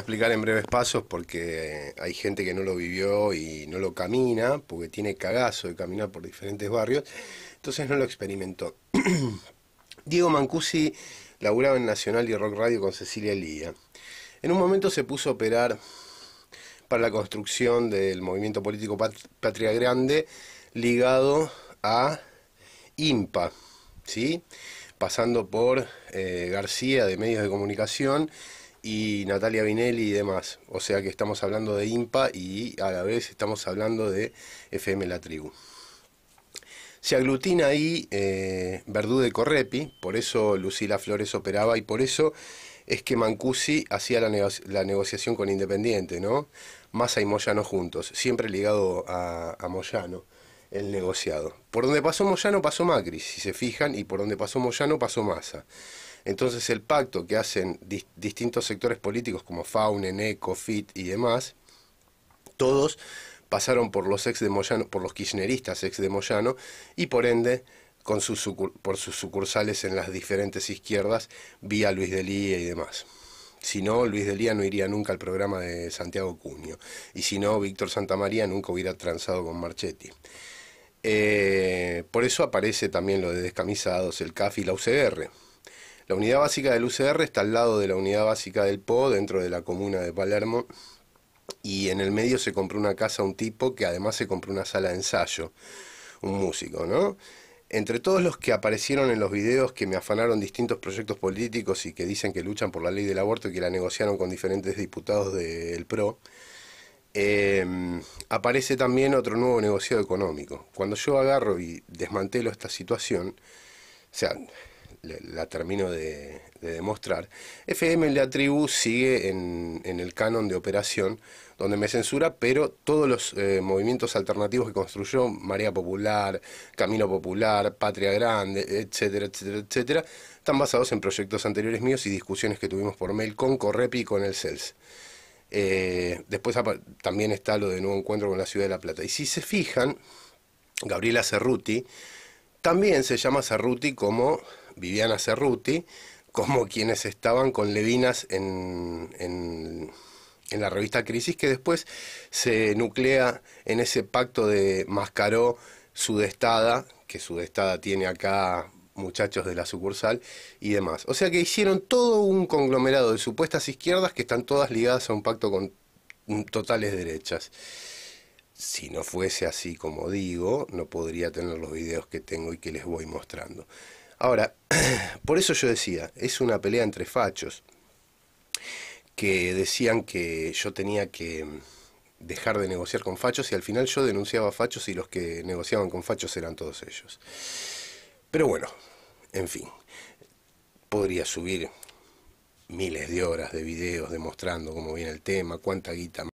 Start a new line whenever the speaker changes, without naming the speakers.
explicar en breves pasos porque hay gente que no lo vivió y no lo camina, porque tiene cagazo de caminar por diferentes barrios, entonces no lo experimentó. Diego Mancusi laburaba en Nacional y Rock Radio con Cecilia Lía. En un momento se puso a operar para la construcción del movimiento político Patria Grande ligado a IMPA, ¿sí? pasando por eh, García de medios de comunicación y Natalia Vinelli y demás. O sea que estamos hablando de IMPA y a la vez estamos hablando de FM La Tribu. Se aglutina ahí eh, Verdú de Correpi, por eso Lucila Flores operaba y por eso es que Mancusi hacía la, negociación con Independiente, ¿no? Massa y Moyano juntos, siempre ligado a, a Moyano el negociado. Por donde pasó Moyano pasó Macri, si se fijan, y por donde pasó Moyano pasó Massa. Entonces el pacto que hacen distintos sectores políticos como FAUN, NECO, FIT y demás, todos pasaron por los ex de Moyano, por los kirchneristas ex de Moyano y por ende con sus, por sus sucursales en las diferentes izquierdas vía Luis de Lía y demás. Si no, Luis de Lía no iría nunca al programa de Santiago Cuño. Y si no, Víctor Santamaría nunca hubiera transado con Marchetti. Eh, por eso aparece también lo de descamisados, el CAF y la UCR. La unidad básica del UCR está al lado de la unidad básica del PO, dentro de la comuna de Palermo, y en el medio se compró una casa a un tipo que además se compró una sala de ensayo, un músico, ¿no? Entre todos los que aparecieron en los videos que me afanaron distintos proyectos políticos y que dicen que luchan por la ley del aborto y que la negociaron con diferentes diputados del PRO, em, aparece también otro nuevo negociado económico. Cuando yo agarro y desmantelo esta situación, o sea, la termino de, demostrar, FM en la tribu sigue en, el canon de operación, donde me censura, pero todos los eh, movimientos alternativos que construyó, Marea Popular, Camino Popular, Patria Grande, etcétera, etcétera, etcétera, están basados en proyectos anteriores míos y discusiones que tuvimos por mail con Correpi y con el CELS. Eh, después también está lo de Nuevo Encuentro con la Ciudad de La Plata. Y si se fijan, Gabriela Cerruti, también se llama Cerruti como Viviana Cerruti, como quienes estaban con Levinas en, la revista Crisis, que después se nuclea en ese pacto de Mascaró Sudestada, que Sudestada tiene acá muchachos de la sucursal y demás. O sea que hicieron todo un conglomerado de supuestas izquierdas que están todas ligadas a un pacto con totales derechas. Si no fuese así como digo, no podría tener los videos que tengo y que les voy mostrando. Ahora, por eso yo decía, es una pelea entre fachos que decían que yo tenía que dejar de negociar con fachos y al final yo denunciaba a fachos y los que negociaban con fachos eran todos ellos. Pero bueno, en fin, podría subir miles de horas de videos demostrando cómo viene el tema, cuánta guita